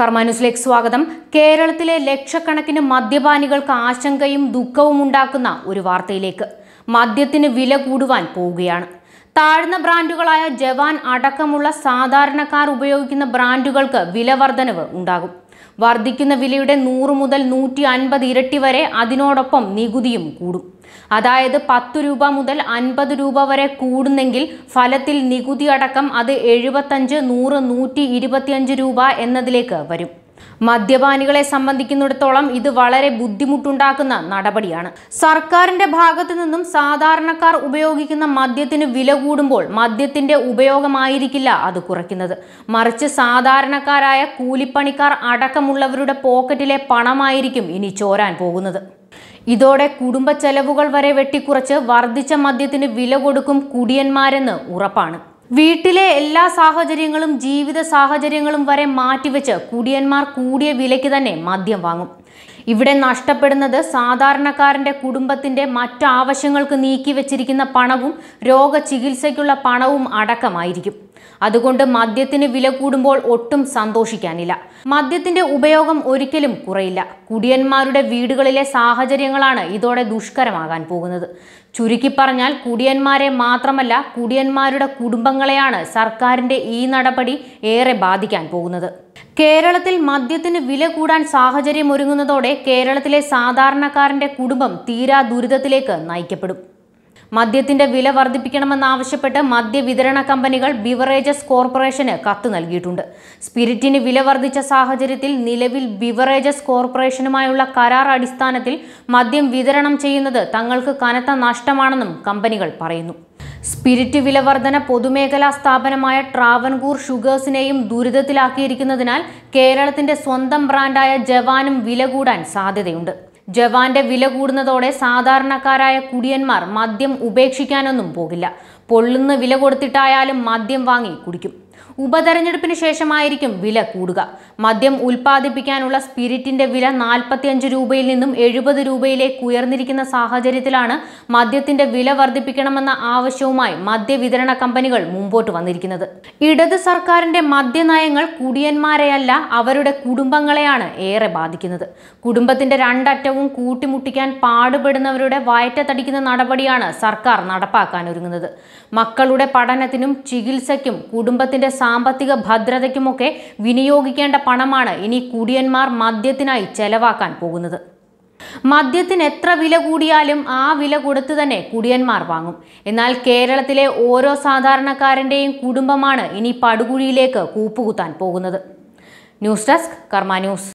കർമാനുസിലേക്ക് സ്വാഗതം കേരളത്തിലെ ലക്ഷക്കണക്കിന് മദ്യപാനികൾക്ക് ആശങ്കയും ദുഃഖവും ഉണ്ടാക്കുന്ന ഒരു വാർത്തയിലേക്ക് മദ്യത്തിന് വില കൂടുവാൻ പോവുകയാണ് താഴ്ന്ന ബ്രാൻഡുകളായ ജവാൻ അടക്കമുള്ള സാധാരണക്കാർ ഉപയോഗിക്കുന്ന ബ്രാൻഡുകൾക്ക് വില വർധനവ് ഉണ്ടാകും വർദ്ധിക്കുന്ന വിലയുടെ നൂറ് മുതൽ നൂറ്റി അൻപത് ഇരട്ടി വരെ അതിനോടൊപ്പം നികുതിയും കൂടും അതായത് പത്ത് രൂപ മുതൽ അൻപത് രൂപ വരെ കൂടുന്നെങ്കിൽ ഫലത്തിൽ നികുതി അടക്കം അത് എഴുപത്തഞ്ച് നൂറ് നൂറ്റി ഇരുപത്തിയഞ്ച് രൂപ എന്നതിലേക്ക് വരും മദ്യപാനികളെ സംബന്ധിക്കുന്നിടത്തോളം ഇത് വളരെ ബുദ്ധിമുട്ടുണ്ടാക്കുന്ന നടപടിയാണ് സർക്കാരിന്റെ ഭാഗത്തു നിന്നും സാധാരണക്കാർ ഉപയോഗിക്കുന്ന മദ്യത്തിന് വില കൂടുമ്പോൾ മദ്യത്തിന്റെ ഉപയോഗമായിരിക്കില്ല അത് കുറയ്ക്കുന്നത് മറിച്ച് സാധാരണക്കാരായ കൂലിപ്പണിക്കാർ അടക്കമുള്ളവരുടെ പോക്കറ്റിലെ പണമായിരിക്കും ഇനി ചോരാൻ പോകുന്നത് ഇതോടെ കുടുംബ ചെലവുകൾ വരെ വെട്ടിക്കുറച്ച് വർദ്ധിച്ച മദ്യത്തിന് വില കൊടുക്കും കുടിയന്മാരെന്ന് ഉറപ്പാണ് വീട്ടിലെ എല്ലാ സാഹചര്യങ്ങളും ജീവിത സാഹചര്യങ്ങളും വരെ മാറ്റിവെച്ച് കുടിയന്മാർ കൂടിയ വിലയ്ക്ക് തന്നെ മദ്യം വാങ്ങും ഇവിടെ നഷ്ടപ്പെടുന്നത് സാധാരണക്കാരൻ്റെ കുടുംബത്തിൻ്റെ മറ്റാവശ്യങ്ങൾക്ക് നീക്കിവെച്ചിരിക്കുന്ന പണവും രോഗചികിത്സയ്ക്കുള്ള പണവും അടക്കമായിരിക്കും അതുകൊണ്ട് മദ്യത്തിന് വില കൂടുമ്പോൾ ഒട്ടും സന്തോഷിക്കാനില്ല മദ്യത്തിന്റെ ഉപയോഗം ഒരിക്കലും കുറയില്ല കുടിയന്മാരുടെ വീടുകളിലെ സാഹചര്യങ്ങളാണ് ഇതോടെ ദുഷ്കരമാകാൻ പോകുന്നത് ചുരുക്കി പറഞ്ഞാൽ കുടിയന്മാരെ മാത്രമല്ല കുടിയന്മാരുടെ കുടുംബങ്ങളെയാണ് സർക്കാരിന്റെ ഈ നടപടി ഏറെ ബാധിക്കാൻ പോകുന്നത് കേരളത്തിൽ മദ്യത്തിന് വില കൂടാൻ സാഹചര്യം ഒരുങ്ങുന്നതോടെ കേരളത്തിലെ സാധാരണക്കാരന്റെ കുടുംബം തീരാ ദുരിതത്തിലേക്ക് നയിക്കപ്പെടും മദ്യത്തിന്റെ വില വർദ്ധിപ്പിക്കണമെന്നാവശ്യപ്പെട്ട് വിതരണ കമ്പനികൾ ബിവറേജസ് കോർപ്പറേഷന് കത്ത് നൽകിയിട്ടുണ്ട് സ്പിരിറ്റിന് വില വർദ്ധിച്ച സാഹചര്യത്തിൽ നിലവിൽ ബിവറേജസ് കോർപ്പറേഷനുമായുള്ള കരാർ അടിസ്ഥാനത്തിൽ മദ്യം വിതരണം ചെയ്യുന്നത് തങ്ങൾക്ക് കനത്ത നഷ്ടമാണെന്നും കമ്പനികൾ പറയുന്നു സ്പിരിറ്റ് വിലവർധന പൊതുമേഖലാ സ്ഥാപനമായ ട്രാവൻകൂർ ഷുഗേഴ്സിനെയും ദുരിതത്തിലാക്കിയിരിക്കുന്നതിനാൽ കേരളത്തിന്റെ സ്വന്തം ബ്രാൻഡായ ജവാനും വില കൂടാൻ സാധ്യതയുണ്ട് ജവാന്റെ വില കൂടുന്നതോടെ സാധാരണക്കാരായ കുടിയന്മാർ മദ്യം ഉപേക്ഷിക്കാനൊന്നും പോകില്ല പൊള്ളുന്ന വില കൊടുത്തിട്ടായാലും മദ്യം വാങ്ങി കുടിക്കും ഉപതെരഞ്ഞെടുപ്പിന് ശേഷമായിരിക്കും വില കൂടുക മദ്യം ഉൽപ്പാദിപ്പിക്കാനുള്ള സ്പിരിറ്റിന്റെ വില നാൽപ്പത്തിയഞ്ച് രൂപയിൽ നിന്നും എഴുപത് രൂപയിലേക്ക് ഉയർന്നിരിക്കുന്ന സാഹചര്യത്തിലാണ് മദ്യത്തിന്റെ വില വർദ്ധിപ്പിക്കണമെന്ന ആവശ്യവുമായി മദ്യവിതരണ കമ്പനികൾ മുമ്പോട്ട് വന്നിരിക്കുന്നത് ഇടത് സർക്കാരിന്റെ മദ്യനയങ്ങൾ കുടിയന്മാരെയല്ല അവരുടെ കുടുംബങ്ങളെയാണ് ഏറെ ബാധിക്കുന്നത് കുടുംബത്തിന്റെ രണ്ടറ്റവും കൂട്ടിമുട്ടിക്കാൻ പാടുപെടുന്നവരുടെ വയറ്റത്തടിക്കുന്ന നടപടിയാണ് സർക്കാർ നടപ്പാക്കാൻ ഒരുങ്ങുന്നത് മക്കളുടെ പഠനത്തിനും ചികിത്സയ്ക്കും കുടുംബത്തിന്റെ സാമ്പത്തിക ഭദ്രതയ്ക്കുമൊക്കെ വിനിയോഗിക്കേണ്ട പണമാണ് ഇനി കുടിയന്മാർ മദ്യത്തിനായി ചെലവാക്കാൻ പോകുന്നത് മദ്യത്തിന് എത്ര വില കൂടിയാലും ആ വില കൊടുത്തു തന്നെ കുടിയന്മാർ വാങ്ങും എന്നാൽ കേരളത്തിലെ ഓരോ സാധാരണക്കാരൻ്റെയും കുടുംബമാണ് ഇനി പടുകുഴിയിലേക്ക് കൂപ്പുകുത്താൻ പോകുന്നത് ന്യൂസ് ഡെസ്ക് കർമ്മ ന്യൂസ്